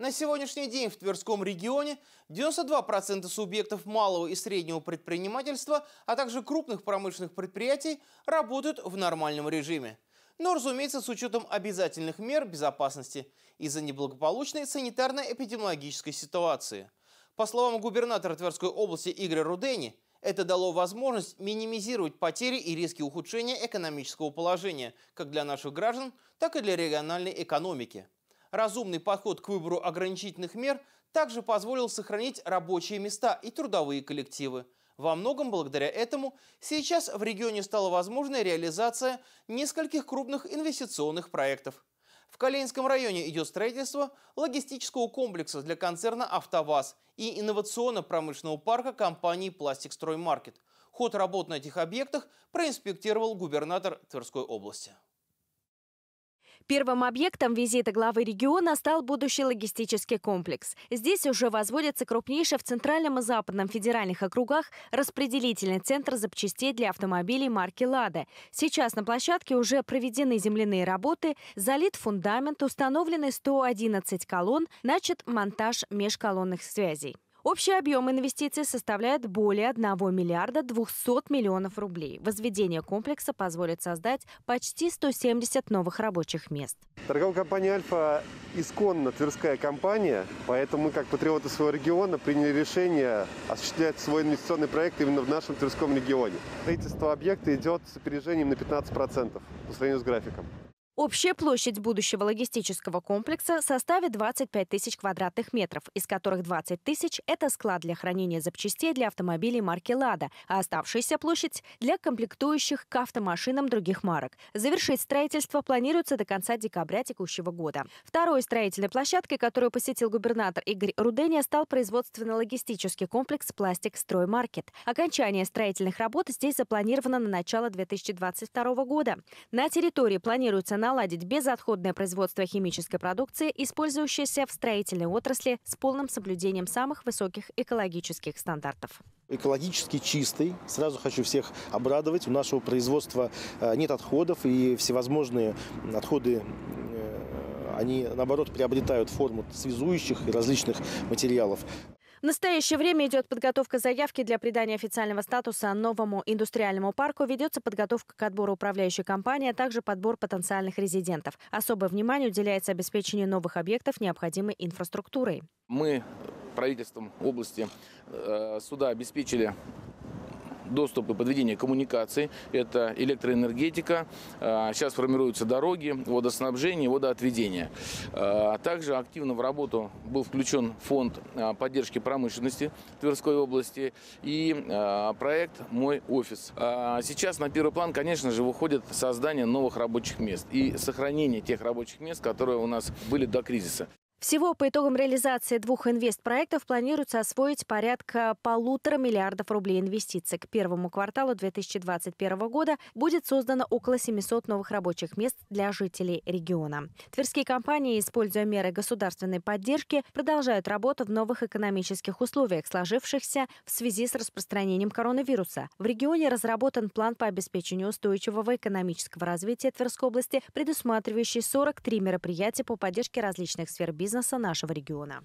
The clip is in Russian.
На сегодняшний день в Тверском регионе 92% субъектов малого и среднего предпринимательства, а также крупных промышленных предприятий работают в нормальном режиме. Но, разумеется, с учетом обязательных мер безопасности из-за неблагополучной санитарно-эпидемиологической ситуации. По словам губернатора Тверской области Игоря Рудени, это дало возможность минимизировать потери и риски ухудшения экономического положения как для наших граждан, так и для региональной экономики разумный подход к выбору ограничительных мер также позволил сохранить рабочие места и трудовые коллективы. Во многом благодаря этому сейчас в регионе стала возможна реализация нескольких крупных инвестиционных проектов. В Калининском районе идет строительство логистического комплекса для концерна «АвтоВАЗ» и инновационно-промышленного парка компании «Пластикстроймаркет». Ход работ на этих объектах проинспектировал губернатор Тверской области. Первым объектом визита главы региона стал будущий логистический комплекс. Здесь уже возводится крупнейший в Центральном и Западном федеральных округах распределительный центр запчастей для автомобилей марки «Лада». Сейчас на площадке уже проведены земляные работы, залит фундамент, установлены 111 колонн, начат монтаж межколонных связей. Общий объем инвестиций составляет более 1 миллиарда 200 миллионов рублей. Возведение комплекса позволит создать почти 170 новых рабочих мест. Торговая компания «Альфа» исконно тверская компания, поэтому мы, как патриоты своего региона, приняли решение осуществлять свой инвестиционный проект именно в нашем тверском регионе. Строительство объекта идет с опережением на 15% по сравнению с графиком. Общая площадь будущего логистического комплекса составит 25 тысяч квадратных метров, из которых 20 тысяч – это склад для хранения запчастей для автомобилей марки «Лада», а оставшаяся площадь – для комплектующих к автомашинам других марок. Завершить строительство планируется до конца декабря текущего года. Второй строительной площадкой, которую посетил губернатор Игорь Руденя, стал производственно-логистический комплекс «Пластик Строймаркет». Окончание строительных работ здесь запланировано на начало 2022 года. На территории планируется на наладить безотходное производство химической продукции, использующейся в строительной отрасли с полным соблюдением самых высоких экологических стандартов экологически чистый. Сразу хочу всех обрадовать. У нашего производства э, нет отходов и всевозможные отходы э, они, наоборот, приобретают форму связующих и различных материалов. В настоящее время идет подготовка заявки для придания официального статуса новому индустриальному парку. Ведется подготовка к отбору управляющей компании, а также подбор потенциальных резидентов. Особое внимание уделяется обеспечению новых объектов необходимой инфраструктурой. Мы правительством области э, суда обеспечили доступ и подведение коммуникаций, это электроэнергетика, а, сейчас формируются дороги, водоснабжение, водоотведение. А, также активно в работу был включен фонд а, поддержки промышленности Тверской области и проект «Мой офис». Сейчас на первый план, конечно же, выходит создание новых рабочих мест и сохранение тех рабочих мест, которые у нас были до кризиса. Всего по итогам реализации двух инвестпроектов планируется освоить порядка полутора миллиардов рублей инвестиций. К первому кварталу 2021 года будет создано около 700 новых рабочих мест для жителей региона. Тверские компании, используя меры государственной поддержки, продолжают работу в новых экономических условиях, сложившихся в связи с распространением коронавируса. В регионе разработан план по обеспечению устойчивого экономического развития Тверской области, предусматривающий 43 мероприятия по поддержке различных сфер бизнеса бизнеса нашего региона.